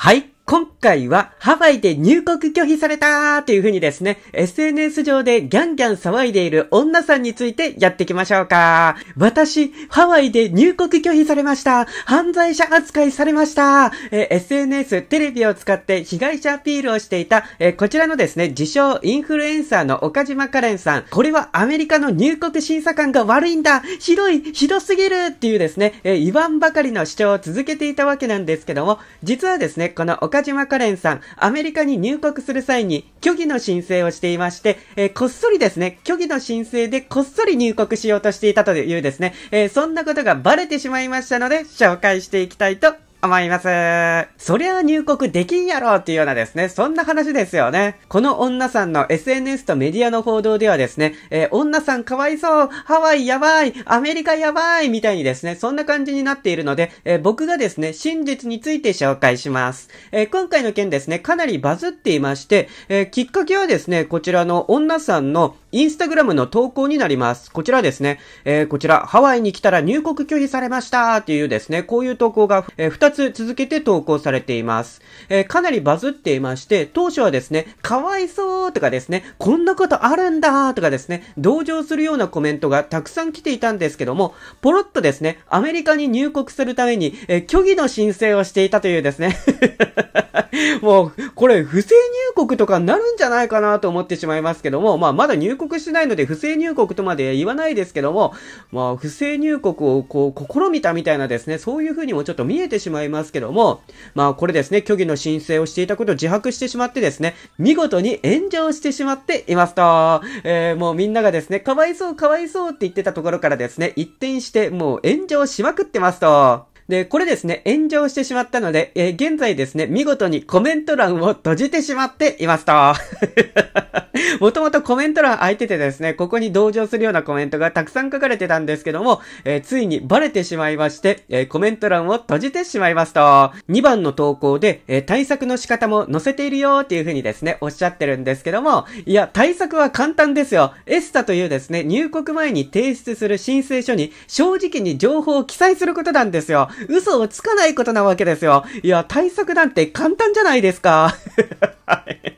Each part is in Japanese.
はい。今回はハワイで入国拒否されたーという風にですね、SNS 上でギャンギャン騒いでいる女さんについてやっていきましょうか。私、ハワイで入国拒否されました。犯罪者扱いされました。え SNS、テレビを使って被害者アピールをしていた、えこちらのですね、自称インフルエンサーの岡島カレンさん。これはアメリカの入国審査官が悪いんだひどいひどすぎるっていうですね、え言わんばかりの主張を続けていたわけなんですけども、実はですね、この岡島カレンさん、アメリカに入国する際に虚偽の申請をしていまして、えー、こっそりですね、虚偽の申請でこっそり入国しようとしていたというですね、えー、そんなことがバレてしまいましたので、紹介していきたいと思います。そりゃ入国できんやろっていうようなですね、そんな話ですよね。この女さんの SNS とメディアの報道ではですね、えー、女さんかわいそうハワイやばいアメリカやばいみたいにですね、そんな感じになっているので、えー、僕がですね、真実について紹介します。えー、今回の件ですね、かなりバズっていまして、えきっかけはですね、こちらの女さんのインスタグラムの投稿になります。こちらですね、えこちら、ハワイに来たら入国拒否されましたっていうですね、こういう投稿が、えー日続けて投稿されています。えー、かなりバズっていまして、当初はですね、かわいそうとかですね、こんなことあるんだとかですね、同情するようなコメントがたくさん来ていたんですけども、ポロッとですね、アメリカに入国するために、えー、虚偽の申請をしていたというですね もう、これ不正国とかになるんじゃないかなと思ってしまいますけども、まあ、まだ入国してないので不正入国とまで言わないですけども、まあ、不正入国をこう、試みたみたいなですね、そういう風にもちょっと見えてしまいますけども、まあ、これですね、虚偽の申請をしていたことを自白してしまってですね、見事に炎上してしまっていますと、えー、もうみんながですね、かわいそうかわいそうって言ってたところからですね、一転してもう炎上しまくってますと、で、これですね、炎上してしまったので、えー、現在ですね、見事にコメント欄を閉じてしまっていますと。もともとコメント欄空いててですね、ここに同情するようなコメントがたくさん書かれてたんですけども、えー、ついにバレてしまいまして、えー、コメント欄を閉じてしまいますと、2番の投稿で、えー、対策の仕方も載せているよっていう風にですね、おっしゃってるんですけども、いや、対策は簡単ですよ。エスタというですね、入国前に提出する申請書に正直に情報を記載することなんですよ。嘘をつかないことなわけですよ。いや、対策なんて簡単じゃないですか。はい。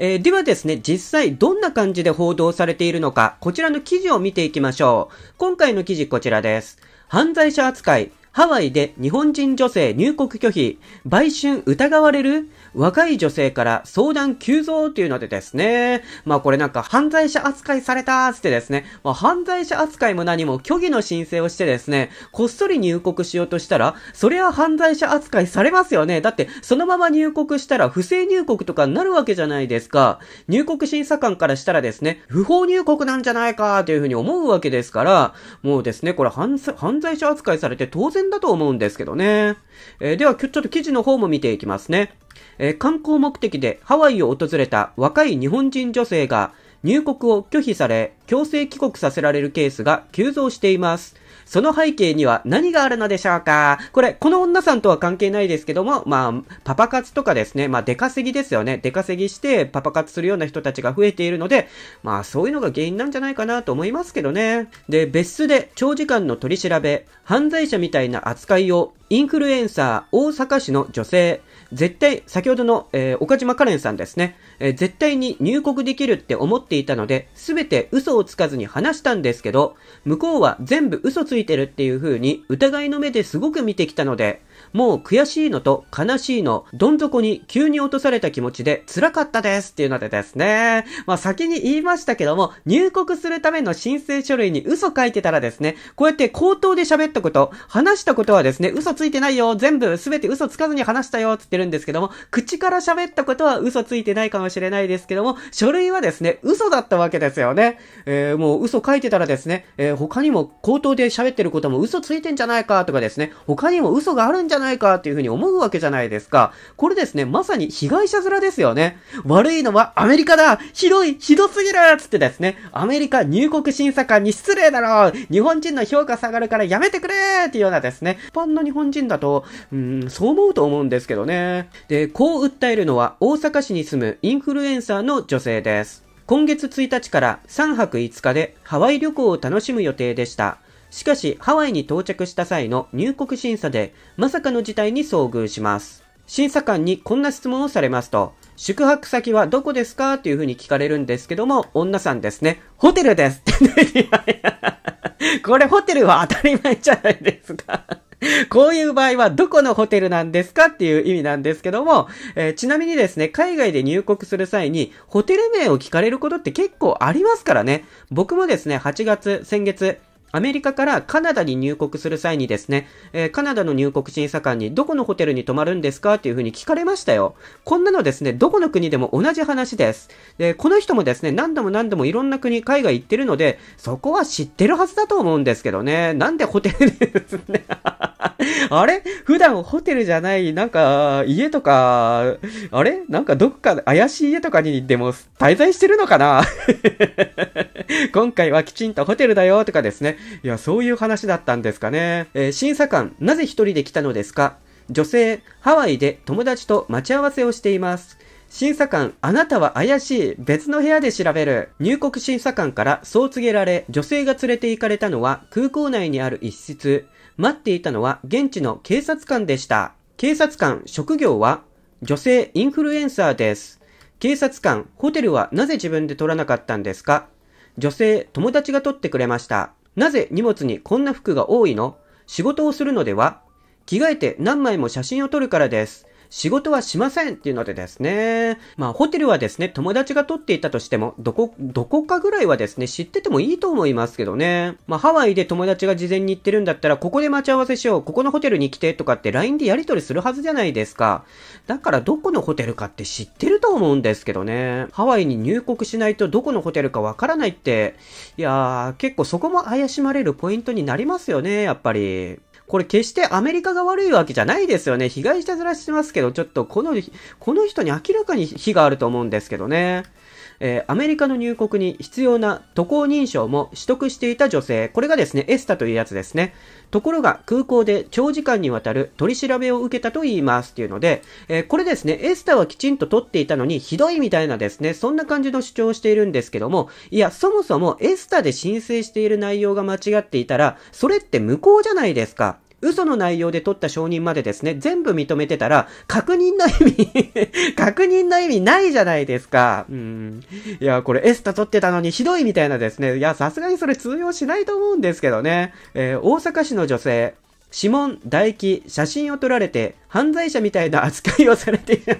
えー、ではですね、実際どんな感じで報道されているのか、こちらの記事を見ていきましょう。今回の記事こちらです。犯罪者扱い、ハワイで日本人女性入国拒否、売春疑われる若い女性から相談急増というのでですね、まあこれなんか犯罪者扱いされたーつってですね、まあ犯罪者扱いも何も虚偽の申請をしてですね、こっそり入国しようとしたら、それは犯罪者扱いされますよね。だってそのまま入国したら不正入国とかになるわけじゃないですか。入国審査官からしたらですね、不法入国なんじゃないかというふうに思うわけですから、もうですね、これ犯罪者扱いされて当然だと思うんですけどね。えー、では、ちょっと記事の方も見ていきますね。えー、観光目的でハワイを訪れた若い日本人女性が入国を拒否され、強制帰国させられるケースが急増しています。その背景には何があるのでしょうかこれ、この女さんとは関係ないですけども、まあ、パパ活とかですね、まあ、出稼ぎですよね。出稼ぎしてパパ活するような人たちが増えているので、まあ、そういうのが原因なんじゃないかなと思いますけどね。で、別室で長時間の取り調べ、犯罪者みたいな扱いを、インフルエンサー大阪市の女性、絶対、先ほどの、えー、岡島カレンさんですね、えー、絶対に入国できるって思っていたので、すべて嘘をつかずに話したんですけど、向こうは全部嘘ついついてるっていう風に疑いの目ですごく見てきたので、もう悔しいのと悲しいの、どん底に急に落とされた気持ちで辛かったですっていうのでですね。まあ先に言いましたけども、入国するための申請書類に嘘書いてたらですね、こうやって口頭で喋ったこと、話したことはですね、嘘ついてないよ、全部全て嘘つかずに話したよって言ってるんですけども、口から喋ったことは嘘ついてないかもしれないですけども、書類はですね、嘘だったわけですよね。えー、もう嘘書いてたらですね、えー、他にも口頭で喋喋ってることも嘘ついてんじゃないかとかですね、他にも嘘があるんじゃないかっていうふうに思うわけじゃないですか。これですね、まさに被害者面ですよね。悪いのはアメリカだひどいひどすぎるつってですね、アメリカ入国審査官に失礼だろ日本人の評価下がるからやめてくれっていうようなですね、一般の日本人だと、うん、そう思うと思うんですけどね。で、こう訴えるのは大阪市に住むインフルエンサーの女性です。今月1日から3泊5日でハワイ旅行を楽しむ予定でした。しかし、ハワイに到着した際の入国審査で、まさかの事態に遭遇します。審査官にこんな質問をされますと、宿泊先はどこですかというふうに聞かれるんですけども、女さんですね、ホテルです これホテルは当たり前じゃないですかこういう場合はどこのホテルなんですかっていう意味なんですけども、えー、ちなみにですね、海外で入国する際にホテル名を聞かれることって結構ありますからね。僕もですね、8月、先月、アメリカからカナダに入国する際にですね、えー、カナダの入国審査官にどこのホテルに泊まるんですかっていうふうに聞かれましたよ。こんなのですね、どこの国でも同じ話です。で、この人もですね、何度も何度もいろんな国、海外行ってるので、そこは知ってるはずだと思うんですけどね。なんでホテルですね。あれ普段ホテルじゃない、なんか、家とか、あれなんかどっか怪しい家とかにでも滞在してるのかな 今回はきちんとホテルだよとかですね、いや、そういう話だったんですかね。えー、審査官、なぜ一人で来たのですか女性、ハワイで友達と待ち合わせをしています。審査官、あなたは怪しい。別の部屋で調べる。入国審査官からそう告げられ、女性が連れて行かれたのは空港内にある一室。待っていたのは現地の警察官でした。警察官、職業は女性インフルエンサーです。警察官、ホテルはなぜ自分で取らなかったんですか女性、友達が取ってくれました。なぜ荷物にこんな服が多いの仕事をするのでは着替えて何枚も写真を撮るからです。仕事はしませんっていうのでですね、まあホテルはですね、友達が取っていたとしても、どこ、どこかぐらいはですね、知っててもいいと思いますけどね。まあハワイで友達が事前に行ってるんだったら、ここで待ち合わせしよう、ここのホテルに来てとかって LINE でやり取りするはずじゃないですか。だからどこのホテルかって知ってると思うんですけどね。ハワイに入国しないとどこのホテルかわからないって、いやー、結構そこも怪しまれるポイントになりますよね、やっぱり。これ決してアメリカが悪いわけじゃないですよね。被害者ずらしてますけど、ちょっとこの、この人に明らかに非があると思うんですけどね。えー、アメリカの入国に必要な渡航認証も取得していた女性、これがですね、エスタというやつですね。ところが空港で長時間にわたる取り調べを受けたと言いますっていうので、えー、これですね、エスタはきちんと取っていたのにひどいみたいなですね、そんな感じの主張をしているんですけども、いや、そもそもエスタで申請している内容が間違っていたら、それって無効じゃないですか。嘘の内容で取った証人までですね、全部認めてたら、確認の意味 確認の意味ないじゃないですか。うん。いや、これエスタ取ってたのにひどいみたいなですね。いや、さすがにそれ通用しないと思うんですけどね。えー、大阪市の女性、指紋、唾液、写真を撮られて、犯罪者みたいな扱いをされているん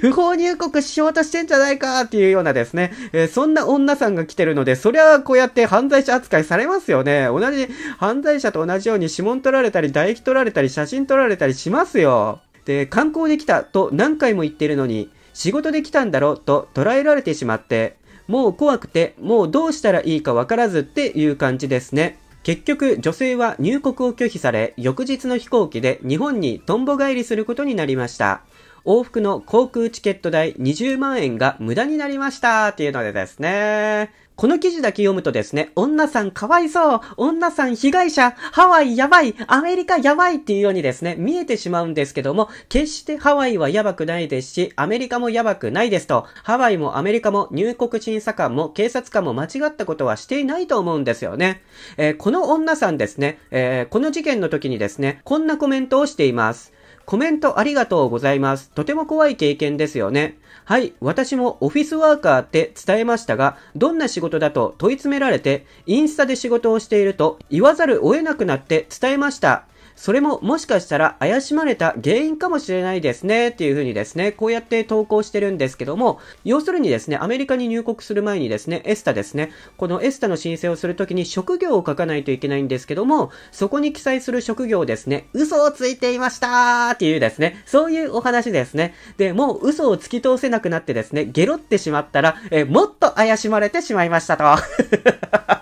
不法入国しようとしてんじゃないかっていうようなですね、えー、そんな女さんが来てるので、そりゃこうやって犯罪者扱いされますよね。同じ、犯罪者と同じように指紋取られたり、唾液取られたり、写真撮られたりしますよ。で、観光で来たと何回も言ってるのに、仕事で来たんだろうと捉えられてしまって、もう怖くて、もうどうしたらいいかわからずっていう感じですね。結局、女性は入国を拒否され、翌日の飛行機で日本にとんぼ返りすることになりました。往復の航空チケット代20万円が無駄になりましたっていうのでですね。この記事だけ読むとですね、女さんかわいそう、女さん被害者、ハワイやばい、アメリカやばいっていうようにですね、見えてしまうんですけども、決してハワイはやばくないですし、アメリカもやばくないですと、ハワイもアメリカも入国審査官も警察官も間違ったことはしていないと思うんですよね。えー、この女さんですね、えー、この事件の時にですね、こんなコメントをしています。コメントありがとうございます。とても怖い経験ですよね。はい、私もオフィスワーカーって伝えましたが、どんな仕事だと問い詰められて、インスタで仕事をしていると言わざるを得なくなって伝えました。それももしかしたら怪しまれた原因かもしれないですね、っていう風にですね、こうやって投稿してるんですけども、要するにですね、アメリカに入国する前にですね、エスタですね、このエスタの申請をするときに職業を書かないといけないんですけども、そこに記載する職業ですね、嘘をついていましたっていうですね、そういうお話ですね。で、もう嘘を突き通せなくなってですね、ゲロってしまったら、えもっと怪しまれてしまいましたと。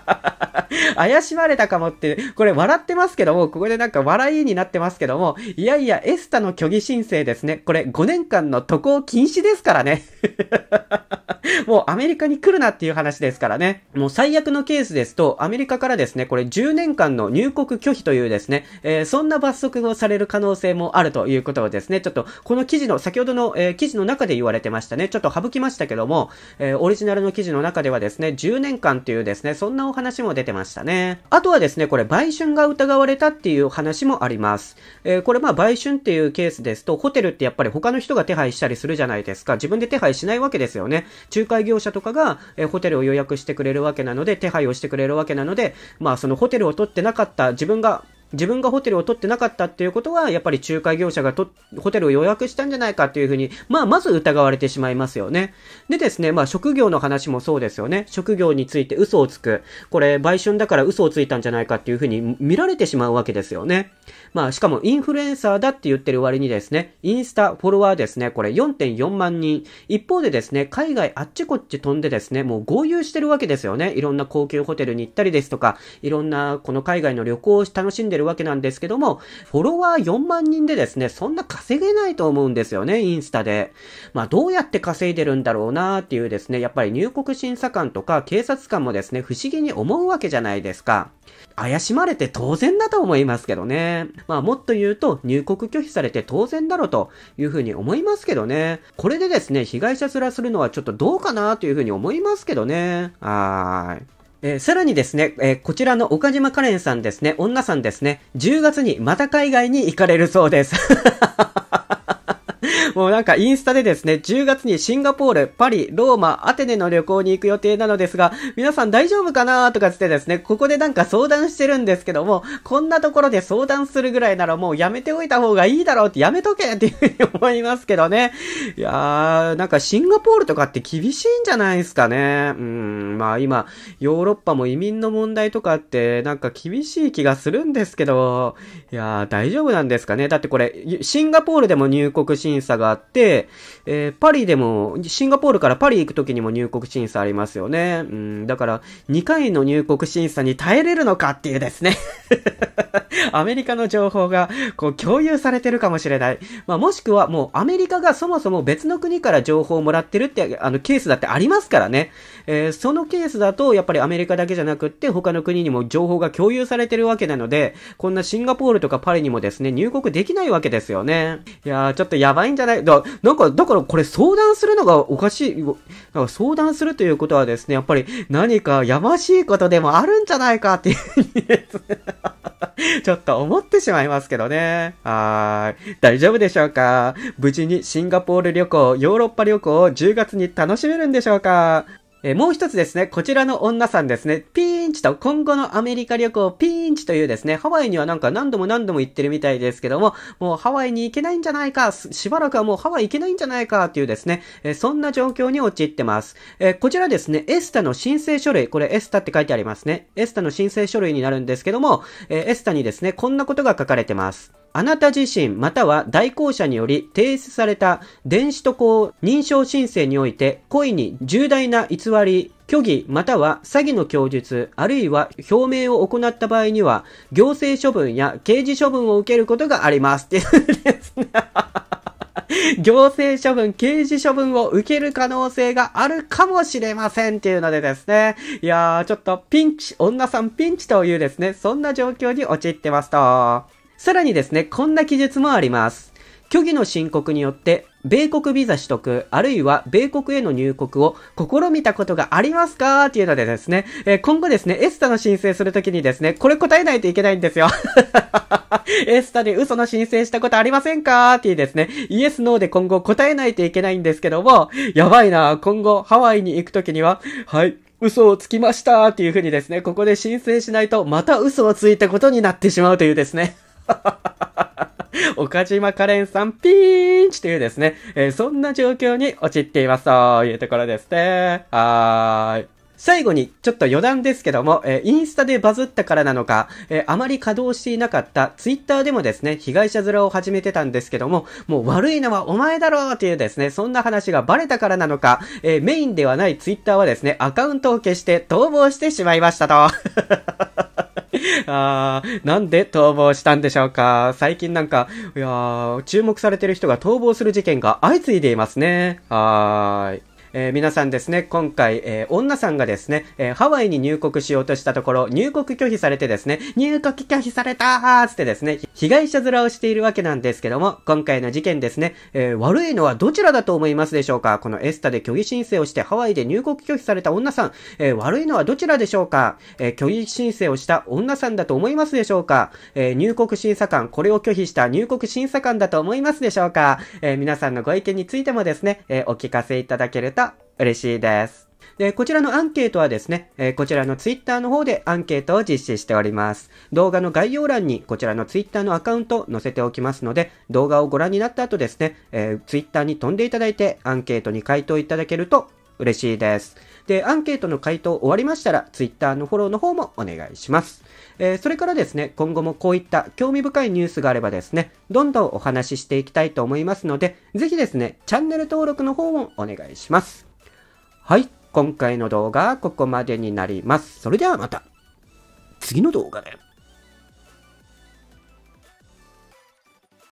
怪しまれたかもって、これ笑ってますけども、ここでなんか笑いになってますけども、いやいや、エスタの虚偽申請ですね。これ5年間の渡航禁止ですからね。もうアメリカに来るなっていう話ですからね。もう最悪のケースですと、アメリカからですね、これ10年間の入国拒否というですね、えー、そんな罰則をされる可能性もあるということをですね、ちょっとこの記事の、先ほどの、えー、記事の中で言われてましたね。ちょっと省きましたけども、えー、オリジナルの記事の中ではですね、10年間というですね、そんなお話も出てましたね。あとはですね、これ売春が疑われたっていう話もあります。えこれまあ売春っていうケースですと、ホテルってやっぱり他の人が手配したりするじゃないですか。自分で手配しないわけですよね。仲介業者とかが、えホテルを予約してくれるわけなので、手配をしてくれるわけなので、まあそのホテルを取ってなかった自分が自分がホテルを取ってなかったっていうことは、やっぱり仲介業者がとホテルを予約したんじゃないかっていうふうに、まあ、まず疑われてしまいますよね。でですね、まあ、職業の話もそうですよね。職業について嘘をつく。これ、売春だから嘘をついたんじゃないかっていうふうに見られてしまうわけですよね。まあ、しかもインフルエンサーだって言ってる割にですね、インスタフォロワーですね、これ4.4万人。一方でですね、海外あっちこっち飛んでですね、もう合流してるわけですよね。いろんな高級ホテルに行ったりですとか、いろんなこの海外の旅行を楽しんでるわけなんですけども、フォロワー4万人でですね、そんな稼げないと思うんですよね、インスタで。まあ、どうやって稼いでるんだろうなっていうですね、やっぱり入国審査官とか警察官もですね、不思議に思うわけじゃないですか。怪しまれて当然だと思いますけどね。まあもっと言うと入国拒否されて当然だろうというふうに思いますけどね。これでですね、被害者すらするのはちょっとどうかなというふうに思いますけどね。はーい。えー、さらにですね、えー、こちらの岡島カレンさんですね、女さんですね、10月にまた海外に行かれるそうです。もうなんかインスタでですね、10月にシンガポール、パリ、ローマ、アテネの旅行に行く予定なのですが、皆さん大丈夫かなとかつってですね、ここでなんか相談してるんですけども、こんなところで相談するぐらいならもうやめておいた方がいいだろうって、やめとけっていうふうに思いますけどね。いやー、なんかシンガポールとかって厳しいんじゃないですかね。うん、まあ今、ヨーロッパも移民の問題とかって、なんか厳しい気がするんですけど、いやー、大丈夫なんですかね。だってこれ、シンガポールでも入国し審査があって、えー、パリでも、シンガポールからパリ行く時にも入国審査ありますよね。うん、だから、2回の入国審査に耐えれるのかっていうですね アメリカの情報がこう共有されてるかもしれない。まあ、もしくはもうアメリカがそもそも別の国から情報をもらってるってあのケースだってありますからね。えー、そのケースだとやっぱりアメリカだけじゃなくって他の国にも情報が共有されてるわけなので、こんなシンガポールとかパリにもですね、入国できないわけですよね。いやー、ちょっとやばいんじゃないだ、なんか、だからこれ相談するのがおかしい。相談するということはですね、やっぱり何かやましいことでもあるんじゃないかっていう ちょっと思ってしまいますけどね。はい。大丈夫でしょうか無事にシンガポール旅行、ヨーロッパ旅行を10月に楽しめるんでしょうかえー、もう一つですね、こちらの女さんですね、ピンチと今後のアメリカ旅行ピンチというですね、ハワイにはなんか何度も何度も行ってるみたいですけども、もうハワイに行けないんじゃないか、しばらくはもうハワイ行けないんじゃないかっていうですね、えー、そんな状況に陥ってます。えー、こちらですね、エスタの申請書類、これエスタって書いてありますね。エスタの申請書類になるんですけども、えエスタにですね、こんなことが書かれてます。あなた自身または代行者により提出された電子渡航認証申請において故意に重大な偽り、虚偽または詐欺の供述あるいは表明を行った場合には行政処分や刑事処分を受けることがあります。っていうですね行政処分、刑事処分を受ける可能性があるかもしれませんっていうのでですね。いやー、ちょっとピンチ、女さんピンチというですね、そんな状況に陥ってますと。さらにですね、こんな記述もあります。虚偽の申告によって、米国ビザ取得、あるいは米国への入国を試みたことがありますかっていうのでですね、えー、今後ですね、エスタの申請するときにですね、これ答えないといけないんですよ。エスタで嘘の申請したことありませんかっていうですね、イエスノーで今後答えないといけないんですけども、やばいな、今後ハワイに行くときには、はい、嘘をつきましたっていうふうにですね、ここで申請しないとまた嘘をついたことになってしまうというですね。岡島カレンさんピーンチというですね、えー、そんな状況に陥っていますというところですね。はーい。最後に、ちょっと余談ですけども、えー、インスタでバズったからなのか、えー、あまり稼働していなかったツイッターでもですね、被害者面を始めてたんですけども、もう悪いのはお前だろうというですね、そんな話がバレたからなのか、えー、メインではないツイッターはですね、アカウントを消して逃亡してしまいましたと。あー、なんで逃亡したんでしょうか。最近なんか、いや注目されてる人が逃亡する事件が相次いでいますね。はーい。えー、皆さんですね、今回、えー、女さんがですね、えー、ハワイに入国しようとしたところ、入国拒否されてですね、入国拒否されたーつってですね、被害者面をしているわけなんですけども、今回の事件ですね、えー、悪いのはどちらだと思いますでしょうかこのエスタで虚偽申請をしてハワイで入国拒否された女さん、えー、悪いのはどちらでしょうか、えー、虚偽申請をした女さんだと思いますでしょうか、え入国審査官、これを拒否した入国審査官だと思いますでしょうか、え皆さんのご意見についてもですね、えお聞かせいただけるとと嬉しいです。で、こちらのアンケートはですね、えー、こちらのツイッターの方でアンケートを実施しております。動画の概要欄にこちらのツイッターのアカウント載せておきますので、動画をご覧になった後ですね、えー、ツイッターに飛んでいただいてアンケートに回答いただけると嬉しいです。で、アンケートの回答終わりましたら、ツイッターのフォローの方もお願いします。えー、それからですね、今後もこういった興味深いニュースがあればですね、どんどんお話ししていきたいと思いますので、ぜひですね、チャンネル登録の方もお願いします。はい、今回の動画はここまでになります。それではまた、次の動画で。